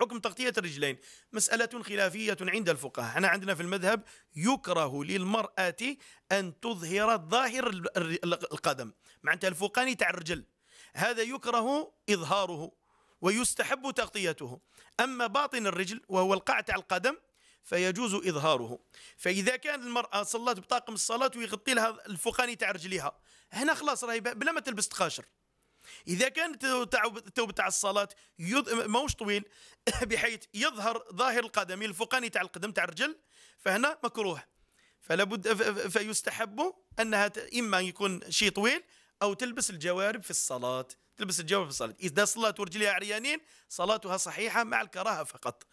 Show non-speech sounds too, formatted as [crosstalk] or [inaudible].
حكم تغطية الرجلين مسألة خلافية عند الفقهاء احنا عندنا في المذهب يكره للمرأة أن تظهر ظاهر القدم معناتها الفوقاني تاع الرجل هذا يكره إظهاره ويستحب تغطيته أما باطن الرجل وهو القاع تاع القدم فيجوز إظهاره فإذا كان المرأة صلت بطاقم الصلاة ويغطي لها الفوقاني تاع رجليها هنا خلاص راهي بلا ما تلبس تقاشر اذا كان التوب تاع الصلاه يض... ماهوش طويل [coughs] بحيث يظهر ظاهر القدم الفوقاني تاع القدم تاع الرجل فهنا مكروه فلا بد فيستحب انها اما يكون شيء طويل او تلبس الجوارب في الصلاه تلبس الجوارب في الصلاه اذا صلت ورجليها عريانين صلاتها صحيحه مع الكراهه فقط